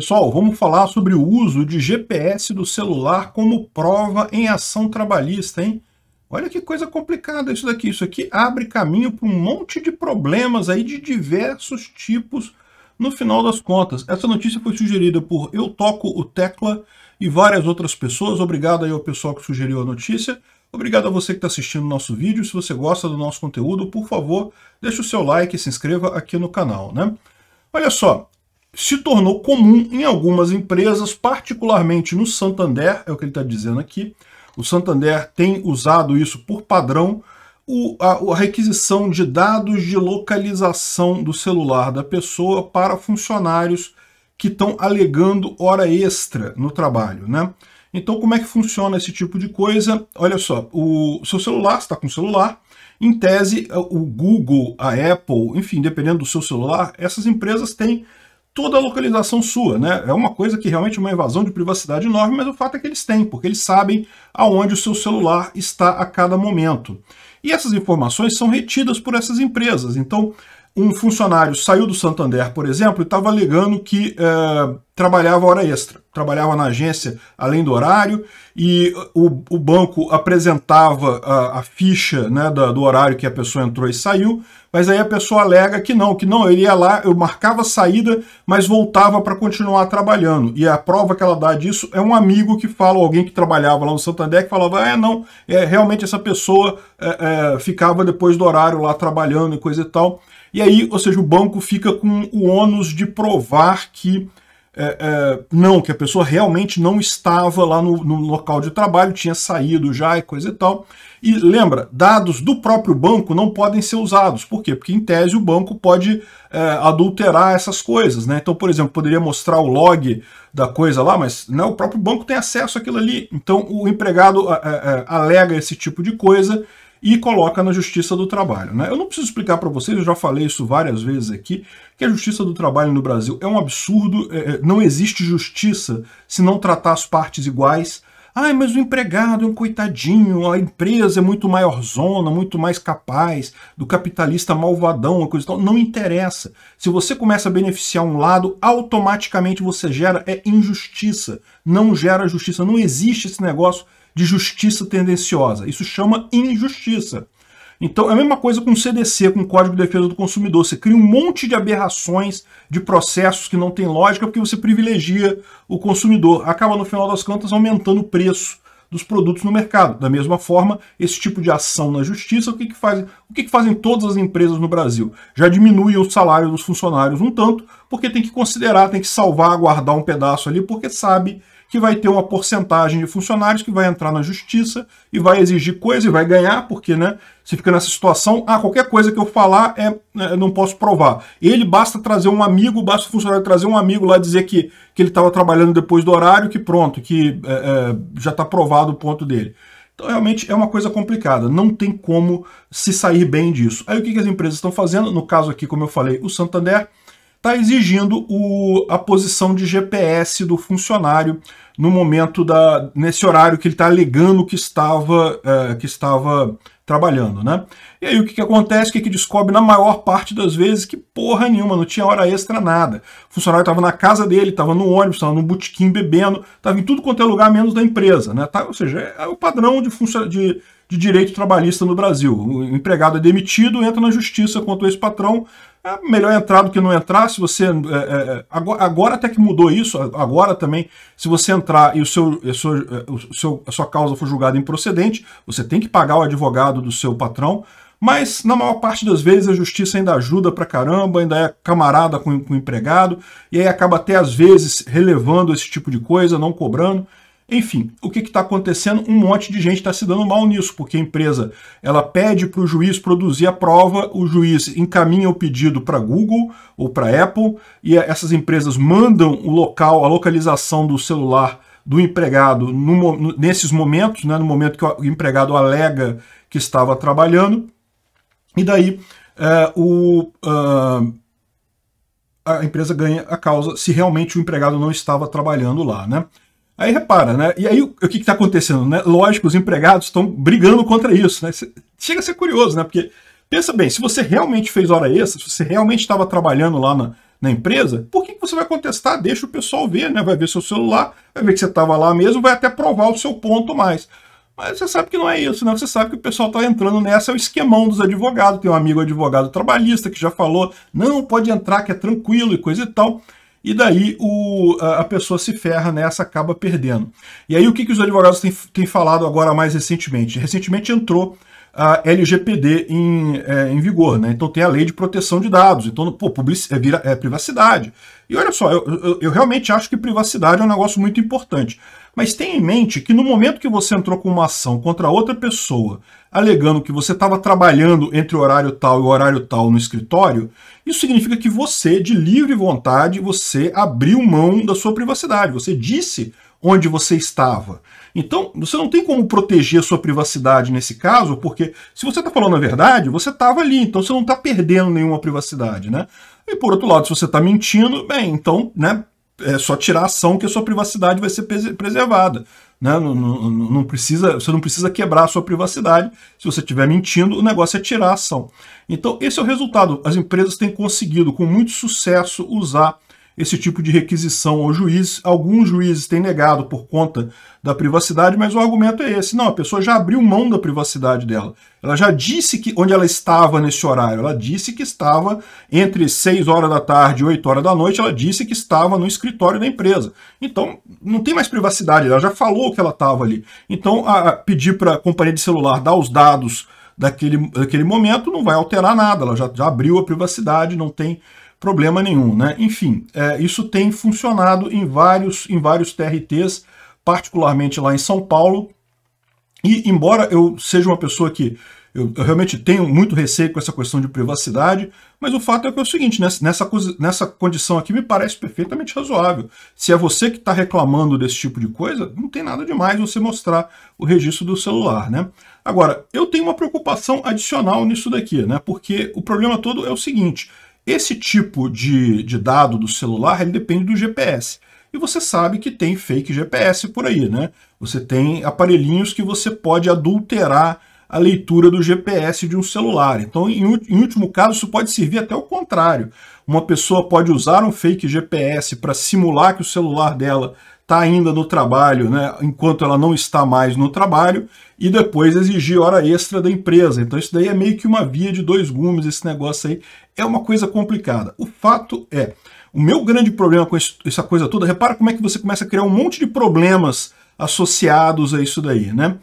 Pessoal, vamos falar sobre o uso de GPS do celular como prova em ação trabalhista, hein? Olha que coisa complicada isso daqui. Isso aqui abre caminho para um monte de problemas aí de diversos tipos no final das contas. Essa notícia foi sugerida por Eu Toco o Tecla e várias outras pessoas. Obrigado aí ao pessoal que sugeriu a notícia. Obrigado a você que está assistindo o nosso vídeo. Se você gosta do nosso conteúdo, por favor, deixe o seu like e se inscreva aqui no canal, né? Olha só, se tornou comum em algumas empresas, particularmente no Santander, é o que ele está dizendo aqui. O Santander tem usado isso por padrão, o, a, a requisição de dados de localização do celular da pessoa para funcionários que estão alegando hora extra no trabalho, né? Então, como é que funciona esse tipo de coisa? Olha só, o seu celular, está com o celular, em tese, o Google, a Apple, enfim, dependendo do seu celular, essas empresas têm toda a localização sua, né? É uma coisa que realmente é uma invasão de privacidade enorme, mas o fato é que eles têm, porque eles sabem aonde o seu celular está a cada momento. E essas informações são retidas por essas empresas. Então, um funcionário saiu do Santander, por exemplo, e estava alegando que é, trabalhava hora extra, trabalhava na agência além do horário, e o, o banco apresentava a, a ficha né, da, do horário que a pessoa entrou e saiu, mas aí a pessoa alega que não, que não, ele ia lá, eu marcava a saída, mas voltava para continuar trabalhando. E a prova que ela dá disso é um amigo que fala, alguém que trabalhava lá no Santander, que falava, é, não, é, realmente essa pessoa é, é, ficava depois do horário lá trabalhando e coisa e tal. E aí, ou seja, o banco fica com o ônus de provar que é, é, não, que a pessoa realmente não estava lá no, no, local de trabalho, tinha saído já e coisa e tal. E lembra, dados do próprio banco não podem ser usados. Por quê? Porque, em tese, o banco pode é, adulterar essas coisas. Né? Então, por exemplo, poderia mostrar o log da coisa lá, mas né, o próprio banco tem acesso àquilo ali. Então, o empregado é, é, alega esse tipo de coisa e coloca na Justiça do Trabalho. Né? Eu não preciso explicar para vocês, eu já falei isso várias vezes aqui, que a Justiça do Trabalho no Brasil é um absurdo, é, é não existe justiça se não tratar as partes iguais. Ah, mas o empregado é um coitadinho, a empresa é muito maior zona, muito mais capaz do capitalista malvadão, coisa tal. Não interessa. Se você começa a beneficiar um lado, automaticamente você gera é injustiça. Não gera justiça. Não existe esse negócio de justiça tendenciosa. Isso chama injustiça. Então, é a mesma coisa com o CDC, com o Código de Defesa do Consumidor. Você cria um monte de aberrações de processos que não tem lógica porque você privilegia o consumidor. Acaba, no final das contas, aumentando o preço dos produtos no mercado. Da mesma forma, esse tipo de ação na justiça, o que, que, faz, o que, que fazem todas as empresas no Brasil? Já diminuem o salário dos funcionários um tanto, porque tem que considerar, tem que salvar, guardar um pedaço ali, porque sabe que vai ter uma porcentagem de funcionários que vai entrar na justiça e vai exigir coisa e vai ganhar, porque né, você fica nessa situação, ah, qualquer coisa que eu falar é, é não posso provar. Ele basta trazer um amigo, basta o funcionário trazer um amigo lá dizer que, que ele estava trabalhando depois do horário, que pronto, que é, é, já está provado o ponto dele. Então, realmente é uma coisa complicada, não tem como se sair bem disso. Aí o que, que as empresas estão fazendo? No caso aqui, como eu falei, o Santander está exigindo o, a posição de GPS do funcionário no momento da nesse horário que ele está alegando que estava é, que estava trabalhando, né? E aí o que, que acontece? O que, que descobre na maior parte das vezes que porra nenhuma, não tinha hora extra nada. O funcionário estava na casa dele, estava no ônibus, estava no botequim bebendo, estava em tudo quanto é lugar menos da empresa, né? Tá, ou seja, é, é o padrão de, de de direito trabalhista no Brasil. O empregado é demitido, entra na justiça contra esse patrão é melhor entrar do que não entrar. Se você é, é, é agora, agora, até que mudou isso, agora também, se você entrar e o seu, o seu, é, o seu, a sua causa for julgada improcedente, você tem que pagar o advogado do seu patrão. Mas, na maior parte das vezes, a justiça ainda ajuda pra caramba, ainda é camarada com, com o empregado, e aí acaba até às vezes relevando esse tipo de coisa, não cobrando. Enfim, o que está acontecendo? Um monte de gente está se dando mal nisso, porque a empresa ela pede para o juiz produzir a prova, o juiz encaminha o pedido para Google ou para Apple, e essas empresas mandam o local, a localização do celular do empregado no, nesses momentos, né, no momento que o empregado alega que estava trabalhando, e daí é, o, uh, a empresa ganha a causa se realmente o empregado não estava trabalhando lá, né? Aí repara, né? E aí o, que está acontecendo? Né? Lógico, os empregados estão brigando contra isso. Né? Chega a ser curioso, né? Porque pensa bem, se você realmente fez hora extra, se você realmente estava trabalhando lá na, na empresa, por que, que você vai contestar? Deixa o pessoal ver, né? Vai ver seu celular, vai ver que você estava lá mesmo, vai até provar o seu ponto mais. Mas você sabe que não é isso, né? Você sabe que o pessoal está entrando nessa, é o esquemão dos advogados. Tem um amigo advogado trabalhista que já falou, não, pode entrar que é tranquilo e coisa e tal e daí o, a, pessoa se ferra nessa, né? acaba perdendo. E aí o que, que os advogados têm, têm falado agora mais recentemente? Recentemente entrou a LGPD em, é, em vigor, né? Então tem a lei de proteção de dados, então pô, é, vira, é privacidade. E olha só, eu, eu, eu realmente acho que privacidade é um negócio muito importante. Mas tenha em mente que no momento que você entrou com uma ação contra outra pessoa, alegando que você estava trabalhando entre o horário tal e o horário tal no escritório, isso significa que você, de livre vontade, você abriu mão da sua privacidade, você disse onde você estava. Então, você não tem como proteger a sua privacidade nesse caso, porque se você está falando a verdade, você estava ali, então você não está perdendo nenhuma privacidade, né? E por outro lado, se você está mentindo, bem, então, né, é só tirar a ação que a sua privacidade vai ser preservada. Né? Não, não, não, precisa, você não precisa quebrar a sua privacidade. Se você estiver mentindo, o negócio é tirar a ação. Então, esse é o resultado. As empresas têm conseguido, com muito sucesso, usar esse tipo de requisição ao juiz. Alguns juízes têm negado por conta da privacidade, mas o argumento é esse: não, a pessoa já abriu mão da privacidade dela. Ela já disse que onde ela estava nesse horário. Ela disse que estava entre 6 horas da tarde e 8 horas da noite. Ela disse que estava no escritório da empresa. Então, não tem mais privacidade. Ela já falou que ela estava ali. Então, a, a pedir para a companhia de celular dar os dados daquele, daquele momento não vai alterar nada. Ela já, já abriu a privacidade, não tem problema nenhum, né? Enfim, é, isso tem funcionado em vários, em vários TRTs, particularmente lá em São Paulo. E embora eu seja uma pessoa que eu, eu, realmente tenho muito receio com essa questão de privacidade, mas o fato é que é o seguinte, né? nessa, nessa, nessa condição aqui me parece perfeitamente razoável. Se é você que está reclamando desse tipo de coisa, não tem nada demais você mostrar o registro do celular, né? Agora, eu tenho uma preocupação adicional nisso daqui, né? Porque o problema todo é o seguinte, esse tipo de, de dado do celular ele depende do GPS. E você sabe que tem fake GPS por aí, né? Você tem aparelhinhos que você pode adulterar a leitura do GPS de um celular. Então, em, em último caso, isso pode servir até o contrário. Uma pessoa pode usar um fake GPS para simular que o celular dela está ainda no trabalho, né, enquanto ela não está mais no trabalho, e depois exigir hora extra da empresa. Então isso daí é meio que uma via de dois gumes, esse negócio aí é uma coisa complicada. O fato é, o meu grande problema com essa coisa toda, repara como é que você começa a criar um monte de problemas associados a isso daí, né?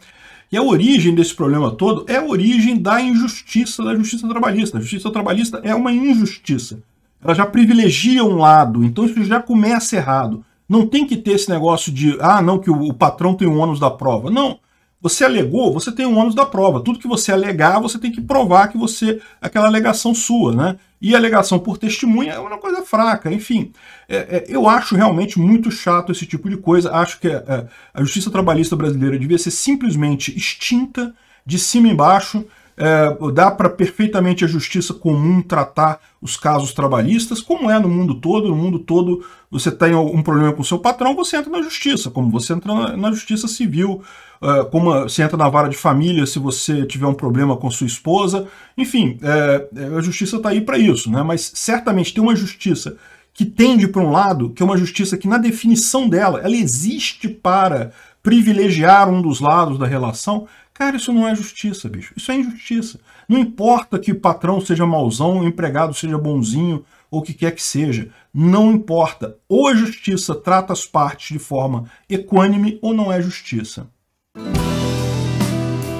E a origem desse problema todo é a origem da injustiça da justiça trabalhista. A justiça trabalhista é uma injustiça. Ela já privilegia um lado, então isso já começa errado. Não tem que ter esse negócio de, ah, não, que o, o patrão tem o ônus da prova. Não, você alegou, você tem um ônus da prova. Tudo que você alegar, você tem que provar que você aquela alegação sua, né? E alegação por testemunha é uma coisa fraca. Enfim, é, é, eu acho realmente muito chato esse tipo de coisa. Acho que a, é, é, a justiça trabalhista brasileira devia ser simplesmente extinta de cima e embaixo é, dá para perfeitamente a justiça comum tratar os casos trabalhistas, como é no mundo todo. No mundo todo, você tem um problema com o seu patrão, você entra na justiça, como você entra na, na justiça civil, é, como você entra na vara de família se você tiver um problema com sua esposa. Enfim, é, é a justiça está aí para isso, né? mas certamente tem uma justiça que tende para um lado, que é uma justiça que, na definição dela, ela existe para privilegiar um dos lados da relação, Cara, isso não é justiça, bicho. Isso é injustiça. Não importa que o patrão seja mauzão, o empregado seja bonzinho, ou o que quer que seja. Não importa. Ou a justiça trata as partes de forma equânime ou não é justiça.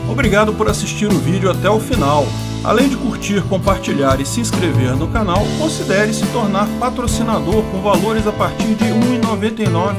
Obrigado por assistir o vídeo até o final. Além de curtir, compartilhar e se inscrever no canal, considere se tornar patrocinador com valores a partir de R$ 1,99